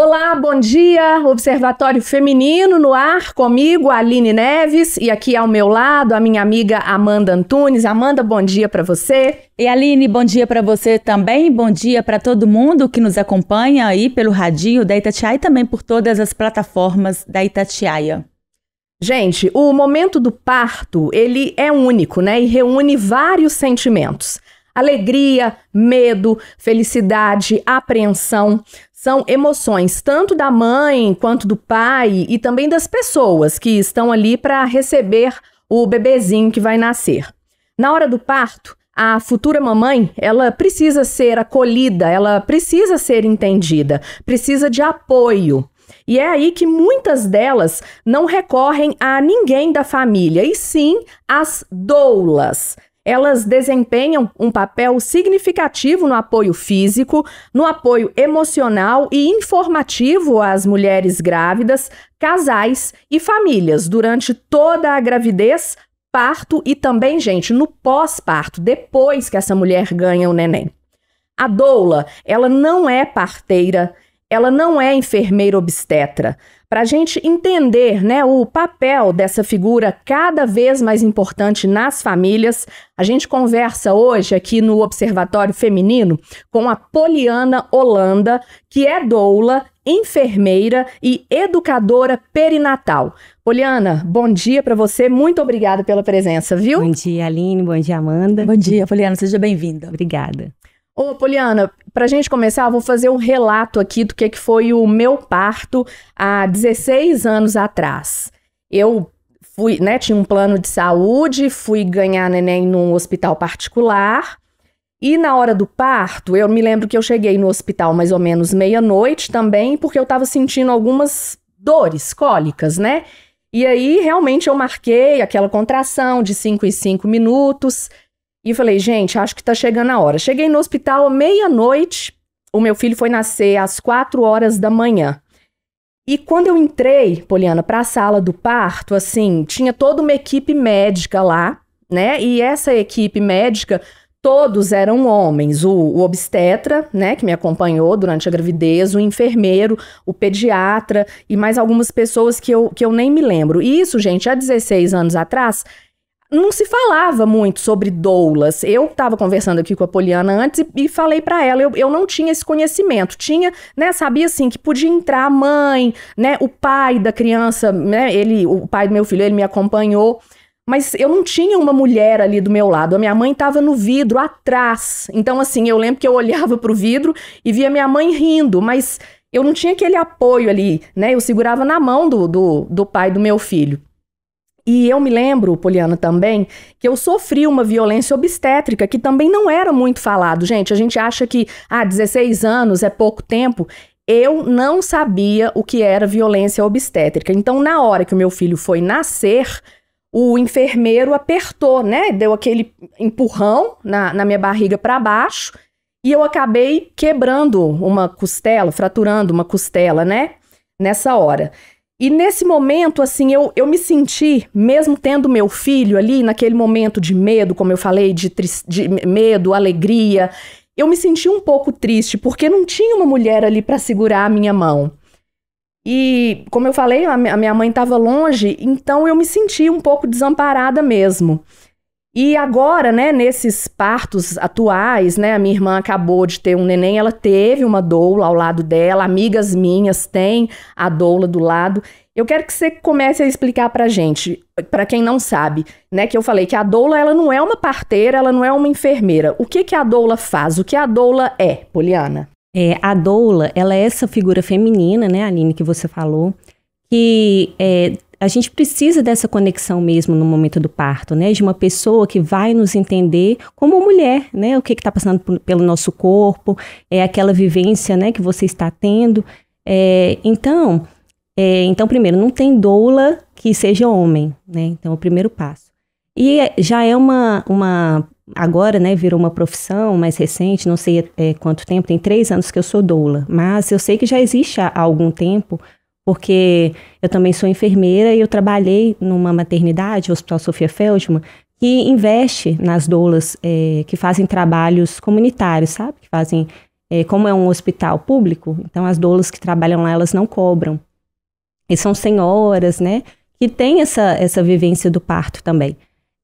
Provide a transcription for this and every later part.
Olá, bom dia. Observatório Feminino no ar comigo, Aline Neves, e aqui ao meu lado a minha amiga Amanda Antunes. Amanda, bom dia para você. E Aline, bom dia para você também. Bom dia para todo mundo que nos acompanha aí pelo radinho da Itatiaia e também por todas as plataformas da Itatiaia. Gente, o momento do parto, ele é único, né? E reúne vários sentimentos alegria, medo, felicidade, apreensão são emoções tanto da mãe quanto do pai e também das pessoas que estão ali para receber o bebezinho que vai nascer. Na hora do parto, a futura mamãe, ela precisa ser acolhida, ela precisa ser entendida, precisa de apoio. E é aí que muitas delas não recorrem a ninguém da família, e sim às doulas, elas desempenham um papel significativo no apoio físico, no apoio emocional e informativo às mulheres grávidas, casais e famílias durante toda a gravidez, parto e também, gente, no pós-parto, depois que essa mulher ganha o neném. A doula, ela não é parteira, ela não é enfermeira obstetra. Para a gente entender né, o papel dessa figura cada vez mais importante nas famílias, a gente conversa hoje aqui no Observatório Feminino com a Poliana Holanda, que é doula, enfermeira e educadora perinatal. Poliana, bom dia para você. Muito obrigada pela presença, viu? Bom dia, Aline. Bom dia, Amanda. Bom dia, Poliana. Seja bem-vinda. Obrigada. Ô, Poliana, para a gente começar, vou fazer um relato aqui do que, que foi o meu parto há 16 anos atrás. Eu fui, né, tinha um plano de saúde, fui ganhar neném num hospital particular. E na hora do parto, eu me lembro que eu cheguei no hospital mais ou menos meia-noite também, porque eu estava sentindo algumas dores cólicas, né? E aí realmente eu marquei aquela contração de 5 e 5 minutos. E falei, gente, acho que tá chegando a hora. Cheguei no hospital meia-noite, o meu filho foi nascer às quatro horas da manhã. E quando eu entrei, Poliana, para a sala do parto, assim, tinha toda uma equipe médica lá, né? E essa equipe médica, todos eram homens. O, o, obstetra, né, que me acompanhou durante a gravidez, o enfermeiro, o pediatra e mais algumas pessoas que eu, que eu nem me lembro. E isso, gente, há 16 anos atrás, não se falava muito sobre doulas. Eu estava conversando aqui com a Poliana antes e, e falei para ela, eu, eu não tinha esse conhecimento. Tinha, né, sabia assim que podia entrar a mãe, né, o pai da criança, né, ele, o pai do meu filho, ele me acompanhou, mas eu não tinha uma mulher ali do meu lado. A minha mãe estava no vidro atrás. Então assim, eu lembro que eu olhava pro vidro e via minha mãe rindo, mas eu não tinha aquele apoio ali, né? Eu segurava na mão do, do, do pai do meu filho. E eu me lembro, Poliana, também, que eu sofri uma violência obstétrica que também não era muito falado. Gente, a gente acha que, ah, 16 anos é pouco tempo. Eu não sabia o que era violência obstétrica. Então, na hora que o meu filho foi nascer, o enfermeiro apertou, né? Deu aquele empurrão na, na minha barriga para baixo e eu acabei quebrando uma costela, fraturando uma costela, né? Nessa hora. E nesse momento, assim, eu, eu me senti, mesmo tendo meu filho ali, naquele momento de medo, como eu falei, de, de medo, alegria, eu me senti um pouco triste, porque não tinha uma mulher ali para segurar a minha mão. E, como eu falei, a minha mãe estava longe, então eu me senti um pouco desamparada mesmo. E agora, né, nesses partos atuais, né, a minha irmã acabou de ter um neném, ela teve uma doula ao lado dela, amigas minhas têm a doula do lado. Eu quero que você comece a explicar pra gente, para quem não sabe, né, que eu falei que a doula ela não é uma parteira, ela não é uma enfermeira. O que que a doula faz? O que a doula é, Poliana? É, a doula, ela é essa figura feminina, né, Aline, que você falou, que é, a gente precisa dessa conexão mesmo no momento do parto, né? De uma pessoa que vai nos entender como mulher, né? O que está passando pelo nosso corpo, é aquela vivência, né? Que você está tendo. É, então, é, então primeiro, não tem doula que seja homem, né? Então, é o primeiro passo. E é, já é uma, uma agora, né? Virou uma profissão mais recente, não sei é, quanto tempo, tem três anos que eu sou doula, mas eu sei que já existe há algum tempo porque eu também sou enfermeira e eu trabalhei numa maternidade, o Hospital Sofia Feldman, que investe nas doulas é, que fazem trabalhos comunitários, sabe? Que fazem, é, como é um hospital público, então as doulas que trabalham lá, elas não cobram. E são senhoras, né? Que têm essa, essa vivência do parto também.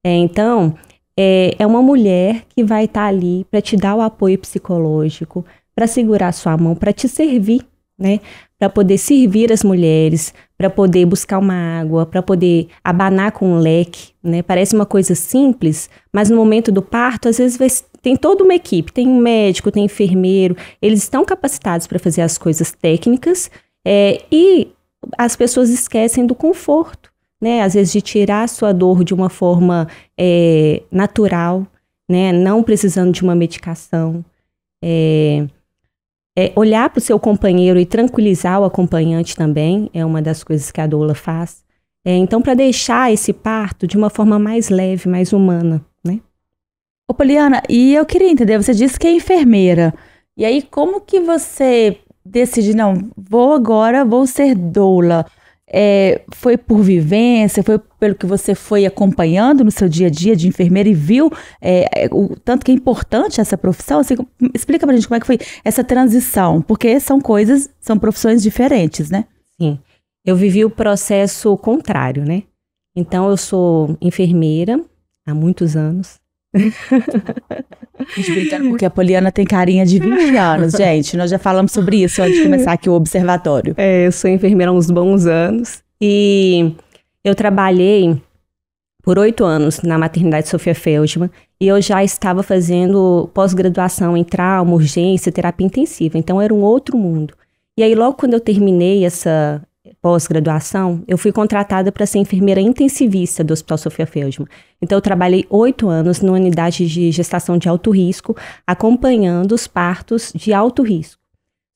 É, então, é, é uma mulher que vai estar tá ali para te dar o apoio psicológico, para segurar sua mão, para te servir né? Para poder servir as mulheres, para poder buscar uma água, para poder abanar com um leque, né? Parece uma coisa simples, mas no momento do parto, às vezes vai, tem toda uma equipe, tem um médico, tem um enfermeiro, eles estão capacitados para fazer as coisas técnicas é, e as pessoas esquecem do conforto, né? Às vezes de tirar a sua dor de uma forma é, natural, né? Não precisando de uma medicação. É, é, olhar para o seu companheiro e tranquilizar o acompanhante também é uma das coisas que a doula faz. É, então, para deixar esse parto de uma forma mais leve, mais humana, né? Ô, Poliana, e eu queria entender, você disse que é enfermeira. E aí, como que você decide, não, vou agora, vou ser doula? É, foi por vivência, foi pelo que você foi acompanhando no seu dia a dia de enfermeira e viu é, é, o tanto que é importante essa profissão? Assim, explica pra gente como é que foi essa transição, porque são coisas, são profissões diferentes, né? Sim. Eu vivi o processo contrário, né? Então, eu sou enfermeira há muitos anos, porque a Poliana tem carinha de 20 anos, gente. Nós já falamos sobre isso antes de começar aqui o observatório. É, eu sou enfermeira há uns bons anos e eu trabalhei por oito anos na maternidade Sofia Feldman e eu já estava fazendo pós-graduação em trauma, urgência, terapia intensiva. Então era um outro mundo. E aí, logo quando eu terminei essa, pós-graduação, eu fui contratada para ser enfermeira intensivista do Hospital Sofia Feldman. Então, eu trabalhei oito anos numa unidade de gestação de alto risco, acompanhando os partos de alto risco.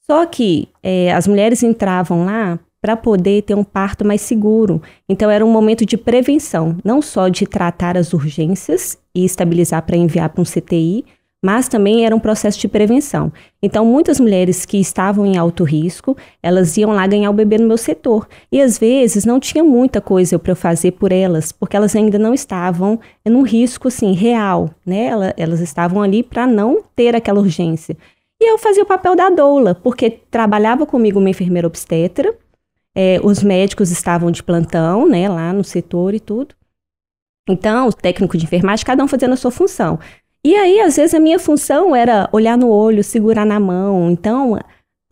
Só que é, as mulheres entravam lá para poder ter um parto mais seguro. Então, era um momento de prevenção, não só de tratar as urgências e estabilizar para enviar para um CTI, mas também era um processo de prevenção. Então, muitas mulheres que estavam em alto risco, elas iam lá ganhar o bebê no meu setor. E às vezes não tinha muita coisa para eu fazer por elas, porque elas ainda não estavam num risco assim real, né? Elas estavam ali para não ter aquela urgência. E eu fazia o papel da doula, porque trabalhava comigo uma enfermeira obstetra, é, os médicos estavam de plantão, né, lá no setor e tudo. Então, o técnico de enfermagem, cada um fazendo a sua função. E aí, às vezes, a minha função era olhar no olho, segurar na mão. Então,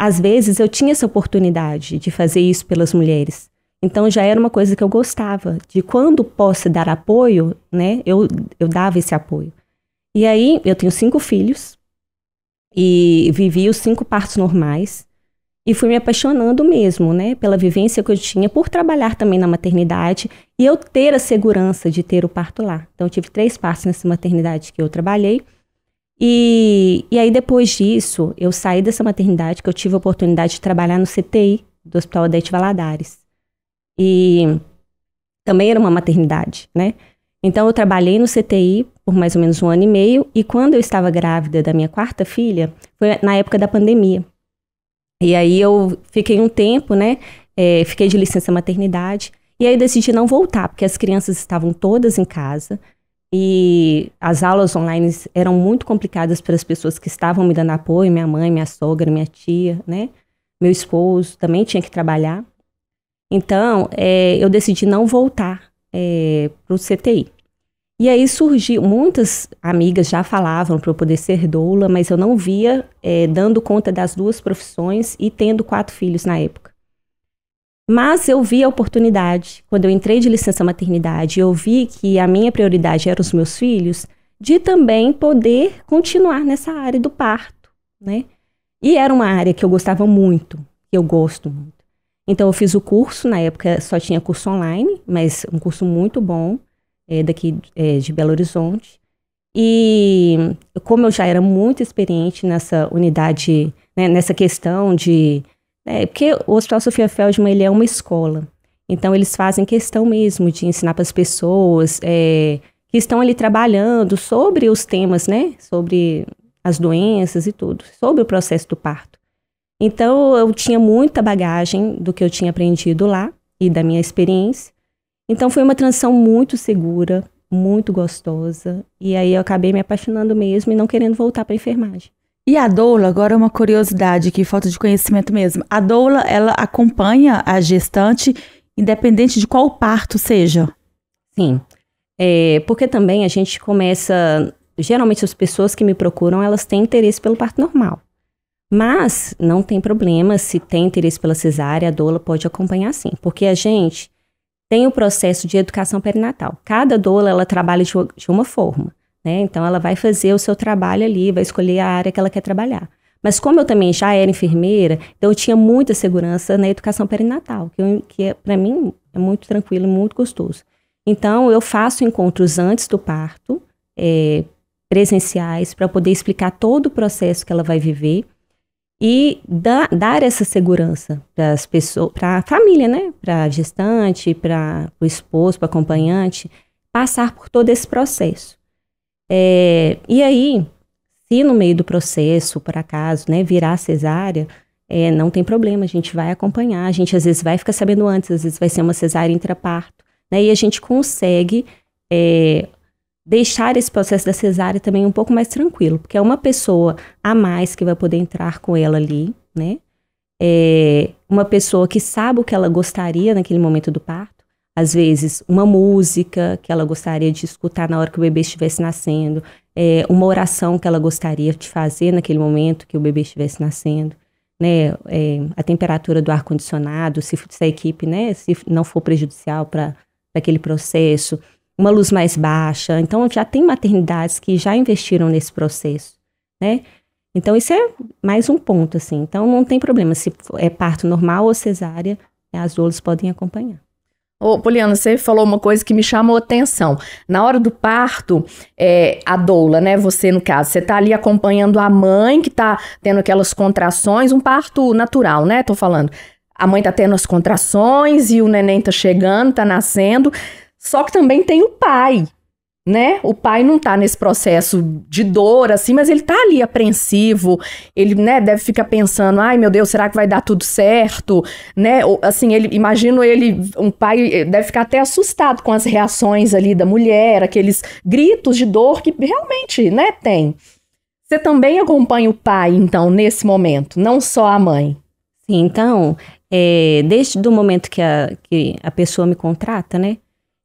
às vezes, eu tinha essa oportunidade de fazer isso pelas mulheres. Então, já era uma coisa que eu gostava. De quando posso dar apoio, né? Eu, eu dava esse apoio. E aí, eu tenho cinco filhos. E vivi os cinco partos normais. E fui me apaixonando mesmo, né, pela vivência que eu tinha, por trabalhar também na maternidade e eu ter a segurança de ter o parto lá. Então, eu tive três partos nessa maternidade que eu trabalhei. E, e aí, depois disso, eu saí dessa maternidade, que eu tive a oportunidade de trabalhar no CTI do Hospital Odete Valadares. E também era uma maternidade, né? Então, eu trabalhei no CTI por mais ou menos um ano e meio. E quando eu estava grávida da minha quarta filha, foi na época da pandemia. E aí eu fiquei um tempo, né? É, fiquei de licença maternidade. E aí decidi não voltar, porque as crianças estavam todas em casa. E as aulas online eram muito complicadas para as pessoas que estavam me dando apoio, minha mãe, minha sogra, minha tia, né? Meu esposo também tinha que trabalhar. Então, é, eu decidi não voltar é, para o CTI. E aí surgiu, muitas amigas já falavam para eu poder ser doula, mas eu não via é, dando conta das duas profissões e tendo quatro filhos na época. Mas eu vi a oportunidade, quando eu entrei de licença maternidade, eu vi que a minha prioridade eram os meus filhos, de também poder continuar nessa área do parto, né? E era uma área que eu gostava muito, que eu gosto muito. Então eu fiz o curso, na época só tinha curso online, mas um curso muito bom é, daqui é, de Belo Horizonte. E como eu já era muito experiente nessa unidade, né, nessa questão de. Né, porque o Hospital Sofia Feldman ele é uma escola. Então, eles fazem questão mesmo de ensinar para as pessoas é, que estão ali trabalhando sobre os temas, né? Sobre as doenças e tudo, sobre o processo do parto. Então, eu tinha muita bagagem do que eu tinha aprendido lá e da minha experiência. Então foi uma transição muito segura, muito gostosa. E aí eu acabei me apaixonando mesmo e não querendo voltar para enfermagem. E a doula, agora é uma curiosidade que falta de conhecimento mesmo. A doula, ela acompanha a gestante independente de qual parto seja? Sim. É, porque também a gente começa, geralmente as pessoas que me procuram, elas têm interesse pelo parto normal. Mas não tem problema se tem interesse pela cesárea, a doula pode acompanhar sim, porque a gente tem o processo de educação perinatal. Cada doula ela trabalha de uma forma, né? Então ela vai fazer o seu trabalho ali, vai escolher a área que ela quer trabalhar. Mas como eu também já era enfermeira, então eu tinha muita segurança na educação perinatal, que, que é, para mim é muito tranquilo, muito gostoso. Então eu faço encontros antes do parto, é, presenciais, para poder explicar todo o processo que ela vai viver e da, dar essa segurança para as pessoas, para a família, né? Para a gestante, para o esposo, para o acompanhante, passar por todo esse processo. É, e aí, se no meio do processo, por acaso, né, virar cesárea, é, não tem problema, a gente vai acompanhar, a gente às vezes vai ficar sabendo antes, às vezes vai ser uma cesárea intraparto, né? E a gente consegue é, deixar esse processo da cesárea também um pouco mais tranquilo, porque é uma pessoa a mais que vai poder entrar com ela ali, né? É uma pessoa que sabe o que ela gostaria naquele momento do parto, às vezes uma música que ela gostaria de escutar na hora que o bebê estivesse nascendo, é uma oração que ela gostaria de fazer naquele momento que o bebê estivesse nascendo, né? É a temperatura do ar condicionado, se, se a equipe, né, se não for prejudicial para aquele processo, uma luz mais baixa. Então, já tem maternidades que já investiram nesse processo, né? Então, isso é mais um ponto, assim. Então, não tem problema se é parto normal ou cesárea, né, as doulas podem acompanhar. Ô, Poliana, você falou uma coisa que me chamou atenção. Na hora do parto, é, a doula, né? Você, no caso, você tá ali acompanhando a mãe que tá tendo aquelas contrações, um parto natural, né? Tô falando. A mãe tá tendo as contrações e o neném tá chegando, tá nascendo. Só que também tem o pai, né? O pai não tá nesse processo de dor, assim, mas ele tá ali apreensivo, ele, né, deve ficar pensando, ai meu Deus, será que vai dar tudo certo, né? assim, ele, imagino ele, um pai eh, deve ficar até assustado com as reações ali da mulher, aqueles gritos de dor que realmente, né, tem. Você também acompanha o pai, então, nesse momento, não só a mãe. Sim, então, é, desde o momento que a, que a pessoa me contrata, né,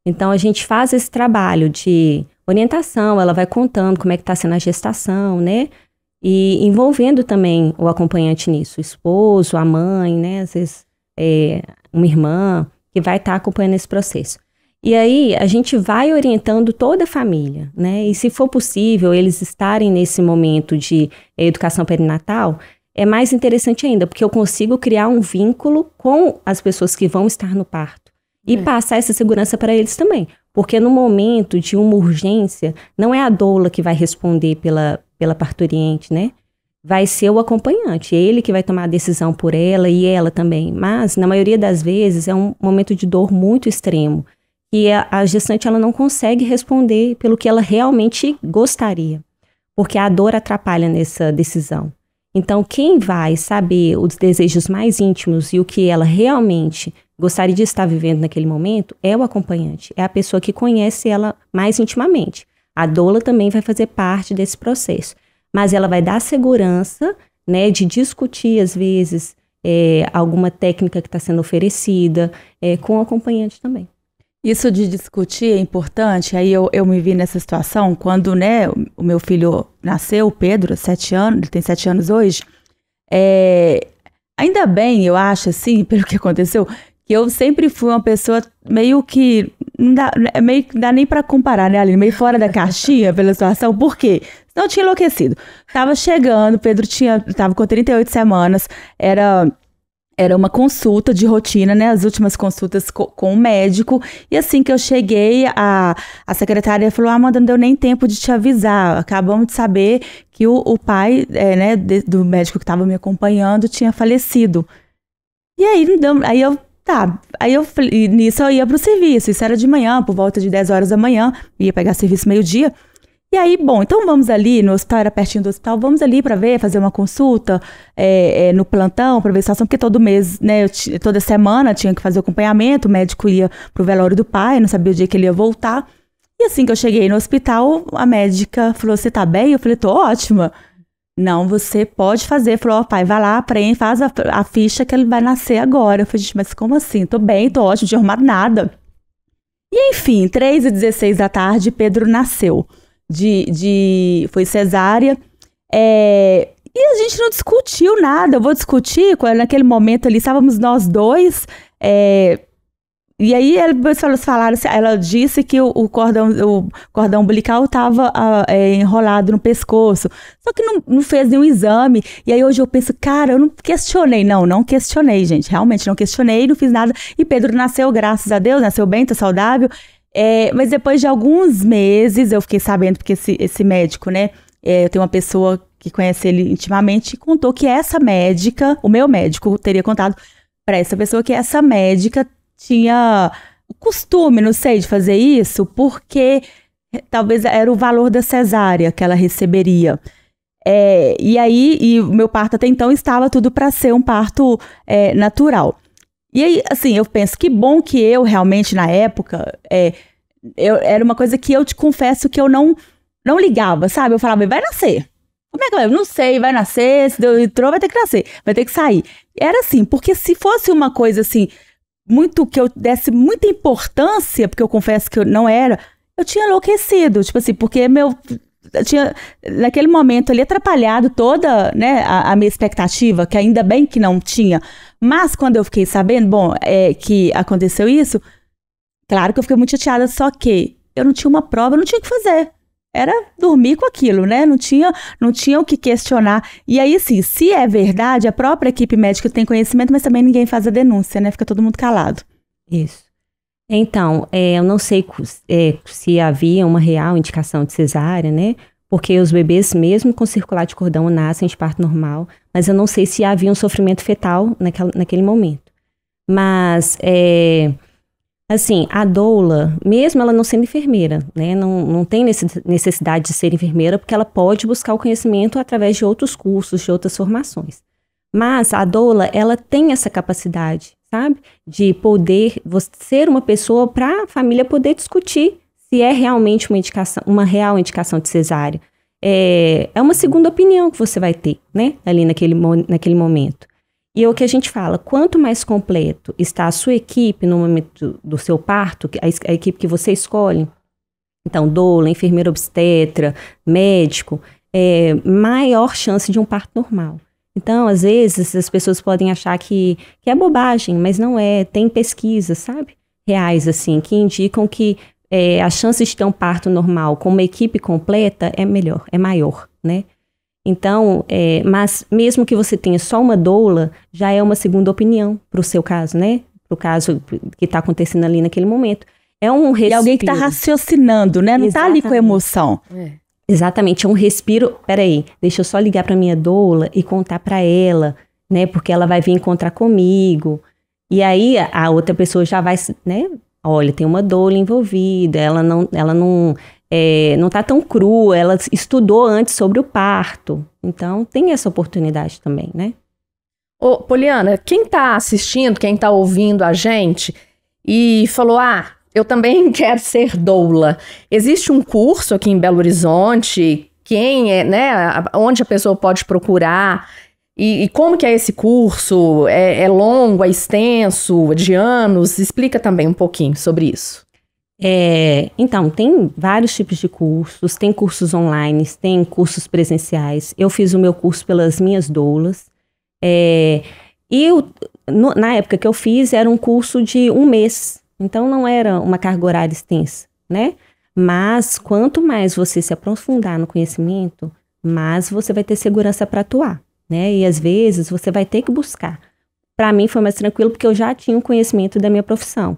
então a gente faz esse trabalho de orientação, ela vai contando como é que está sendo a gestação, né? E envolvendo também o acompanhante nisso, o esposo, a mãe, né? Às vezes é, uma irmã que vai estar tá acompanhando esse processo. E aí a gente vai orientando toda a família, né? E se for possível eles estarem nesse momento de educação perinatal, é mais interessante ainda, porque eu consigo criar um vínculo com as pessoas que vão estar no parto e é. passar essa segurança para eles também. Porque no momento de uma urgência, não é a doula que vai responder pela, pela parturiente, né? Vai ser o acompanhante, ele que vai tomar a decisão por ela e ela também. Mas, na maioria das vezes, é um momento de dor muito extremo. E a, a gestante ela não consegue responder pelo que ela realmente gostaria, porque a dor atrapalha nessa decisão. Então, quem vai saber os desejos mais íntimos e o que ela realmente gostaria de estar vivendo naquele momento é o acompanhante, é a pessoa que conhece ela mais intimamente. A doula também vai fazer parte desse processo, mas ela vai dar segurança, né, de discutir às vezes é, alguma técnica que está sendo oferecida é, com o acompanhante também. Isso de discutir é importante. Aí eu, eu me vi nessa situação quando, né, o meu filho nasceu, o Pedro, sete anos, ele tem sete anos hoje. É, ainda bem, eu acho, assim, pelo que aconteceu, e eu sempre fui uma pessoa meio que. Não dá, é meio, dá nem para comparar, né, Aline? Meio fora da caixinha pela situação. Por quê? Senão eu tinha enlouquecido. Tava chegando, Pedro tinha, tava com 38 semanas, era era uma consulta de rotina, né? As últimas consultas co com o médico. E assim que eu cheguei, a, a secretária falou: ah, Amanda, ah, não deu nem tempo de te avisar. Acabamos de saber que o, o pai é, né, de, do médico que estava me acompanhando tinha falecido. E aí, não deu, aí eu tá. Aí eu falei, nisso eu ia pro serviço, isso era de manhã, por volta de 10 horas da manhã, ia pegar serviço meio-dia. E aí, bom, então vamos ali no hospital, era pertinho do hospital, vamos ali para ver, fazer uma consulta é, é, no plantão, para ver a situação, porque todo mês, né, eu, toda semana tinha que fazer o acompanhamento, o médico ia pro velório do pai, não sabia o dia que ele ia voltar. E assim que eu cheguei no hospital, a médica falou: Você tá bem? Eu falei: Tô ótima. Não, você pode fazer. Falou, ó, oh, pai, vai lá, aprende, faz a, a, ficha que ele vai nascer agora. Eu falei, gente, mas como assim? Tô bem, tô ótimo, de arrumar nada. E enfim, 3 e 16 da tarde, Pedro nasceu. De, de Foi cesárea. É, e a gente não discutiu nada. Eu vou discutir, naquele momento ali, estávamos nós dois. É, e aí eles falaram, assim, ela disse que o, cordão, o cordão umbilical estava ah, é, enrolado no pescoço. Só que não, não, fez nenhum exame. E aí hoje eu penso, cara, eu não questionei. Não, não questionei, gente. Realmente não questionei, não fiz nada. E Pedro nasceu, graças a Deus, nasceu bem, tá saudável. É, mas depois de alguns meses eu fiquei sabendo, porque esse, esse médico, né? É, eu tenho uma pessoa que conhece ele intimamente, contou que essa médica, o meu médico teria contado para essa pessoa que essa médica tinha costume, não sei, de fazer isso, porque eh, talvez era o valor da cesárea que ela receberia. É, e aí, e meu parto até então estava tudo para ser um parto é, natural. E aí, assim, eu penso que bom que eu realmente na época é, eu, era uma coisa que eu te confesso que eu não não ligava, sabe? Eu falava, vai nascer. Como é que vai? Eu não sei, vai nascer, se deu, entrou, vai ter que nascer, vai ter que sair. Era assim, porque se fosse uma coisa assim, muito que eu desse muita importância, porque eu confesso que eu não era, eu tinha enlouquecido, tipo assim, porque meu tinha naquele momento ali atrapalhado toda né, a, a, minha expectativa, que ainda bem que não tinha. Mas quando eu fiquei sabendo, bom, é, que aconteceu isso, claro que eu fiquei muito chateada, só que eu não tinha uma prova, eu não tinha o que fazer era dormir com aquilo, né? Não tinha, não tinha o que questionar. E aí, assim, se é verdade, a própria equipe médica tem conhecimento, mas também ninguém faz a denúncia, né? Fica todo mundo calado. Isso. Então, é, eu não sei é, se havia uma real indicação de cesárea, né? Porque os bebês, mesmo com circular de cordão, nascem de parto normal, mas eu não sei se havia um sofrimento fetal naquela, naquele momento. Mas é, Assim, a doula, mesmo ela não sendo enfermeira, né, não, não tem necessidade de ser enfermeira, porque ela pode buscar o conhecimento através de outros cursos, de outras formações. Mas a doula, ela tem essa capacidade, sabe? De poder ser uma pessoa para a família poder discutir se é realmente uma indicação, uma real indicação de cesárea. É, é uma segunda opinião que você vai ter, né? Ali naquele, naquele momento. E é o que a gente fala, quanto mais completo está a sua equipe no momento do seu parto, a, a equipe que você escolhe, então doula, enfermeira obstetra, médico, é, maior chance de um parto normal. Então, às vezes, as pessoas podem achar que, que é bobagem, mas não é. Tem pesquisas, sabe? Reais, assim, que indicam que é, a chance de ter um parto normal com uma equipe completa é melhor, é maior, né? Então, é, mas mesmo que você tenha só uma doula, já é uma segunda opinião para o seu caso, né? Para o caso que está acontecendo ali naquele momento. É um respiro. E alguém que está raciocinando, né? Não está ali com emoção. É. Exatamente, é um respiro. Peraí, deixa eu só ligar para minha doula e contar para ela, né? Porque ela vai vir encontrar comigo. E aí a outra pessoa já vai, né? Olha, tem uma doula envolvida, ela não, ela não é, não está tão cru. ela estudou antes sobre o parto. Então, tem essa oportunidade também, né? Ô, Poliana, quem está assistindo, quem está ouvindo a gente e falou, ah, eu também quero ser doula. Existe um curso aqui em Belo Horizonte, quem é, né, onde a pessoa pode procurar e, e como que é esse curso? É, é longo, é extenso, de anos? Explica também um pouquinho sobre isso. É, então, tem vários tipos de cursos, tem cursos online, tem cursos presenciais. Eu fiz o meu curso pelas minhas doulas. É, e no, na época que eu fiz, era um curso de um mês. Então, não era uma carga horária extensa, né? Mas quanto mais você se aprofundar no conhecimento, mais você vai ter segurança para atuar, né? E às vezes você vai ter que buscar. Para mim foi mais tranquilo porque eu já tinha o um conhecimento da minha profissão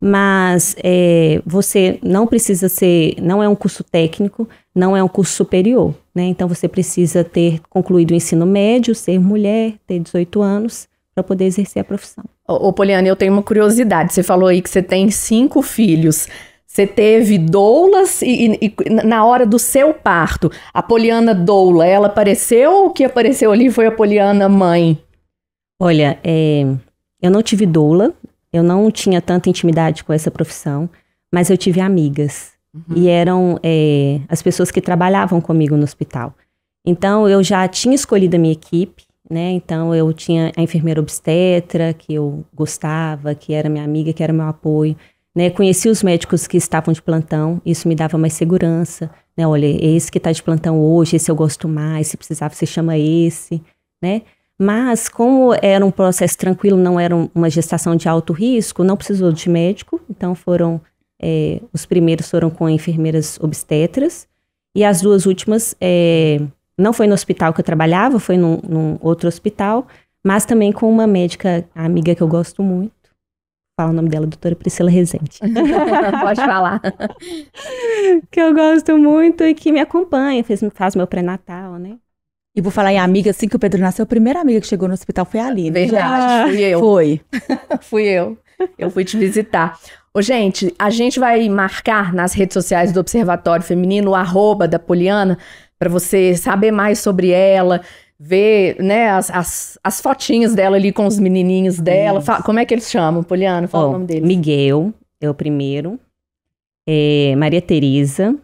mas é, você não precisa ser, não é um curso técnico, não é um curso superior, né? Então você precisa ter concluído o ensino médio, ser mulher, ter 18 anos para poder exercer a profissão. Ô, ô, Poliana, eu tenho uma curiosidade. Você falou aí que você tem cinco filhos. Você teve doulas e, e, e, na hora do seu parto, a Poliana doula, ela apareceu ou o que apareceu ali foi a Poliana mãe? Olha, é, eu não tive doula, eu não tinha tanta intimidade com essa profissão, mas eu tive amigas. Uhum. E eram é, as pessoas que trabalhavam comigo no hospital. Então, eu já tinha escolhido a minha equipe, né? Então, eu tinha a enfermeira obstetra, que eu gostava, que era minha amiga, que era meu apoio. Né? Conheci os médicos que estavam de plantão, isso me dava mais segurança. Né? Olha, esse que está de plantão hoje, esse eu gosto mais, se precisar, você chama esse, né? Mas, como era um processo tranquilo, não era uma gestação de alto risco, não precisou de médico. Então, foram é, os primeiros foram com enfermeiras obstetras. E as duas últimas, é, não foi no hospital que eu trabalhava, foi num, num, outro hospital, mas também com uma médica amiga que eu gosto muito. Fala o nome dela, doutora Priscila Rezende. Pode falar. que eu gosto muito e que me acompanha, fez, faz meu pré-natal, né? E vou falar em amiga, assim que o Pedro nasceu, a primeira amiga que chegou no hospital foi a Aline. Verdade, ah, fui eu. Foi. fui eu. Eu fui te visitar. Ô, gente, a gente vai marcar nas redes sociais do Observatório Feminino o arroba da Poliana para você saber mais sobre ela, ver né, as, as, as, fotinhas dela ali com os menininhos dela. Fala, como é que eles chamam, Poliana? Fala oh, o nome deles. Miguel é o primeiro. É, Maria Tereza.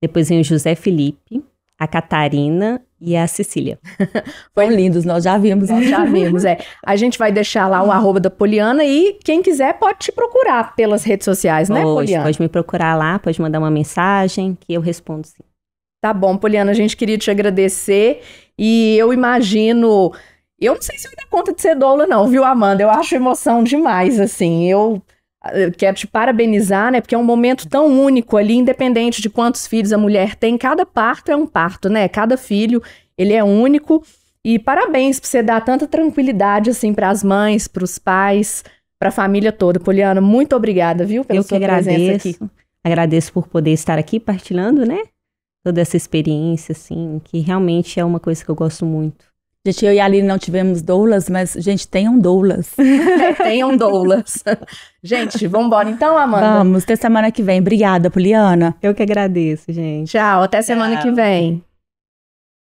Depois vem o José Felipe. A Catarina e é a Cecília. Foram lindos, nós já vimos. Nós já vimos, é. A gente vai deixar lá o arroba da Poliana e quem quiser pode te procurar pelas redes sociais, né, pode, Poliana? Pode me procurar lá, pode mandar uma mensagem que eu respondo sim. Tá bom, Poliana, a gente queria te agradecer e eu imagino... Eu não sei se eu me dar conta de ser doula não, viu, Amanda? Eu acho emoção demais, assim, eu quero te parabenizar, né? Porque é um momento tão único ali, independente de quantos filhos a mulher tem. Cada parto é um parto, né? Cada filho, ele é único. E parabéns por você dar tanta tranquilidade, assim, para as mães, para os pais, para a família toda. Poliana, muito obrigada, viu, pela eu sua agradeço, presença aqui. Agradeço por poder estar aqui partilhando, né? Toda essa experiência, assim, que realmente é uma coisa que eu gosto muito. Gente, eu e a Aline não tivemos doulas, mas, gente, tenham doulas. tenham doulas. gente, vamos então, Amanda? Vamos, até semana que vem. Obrigada, Poliana. Eu que agradeço, gente. Tchau, até Tchau. semana que vem.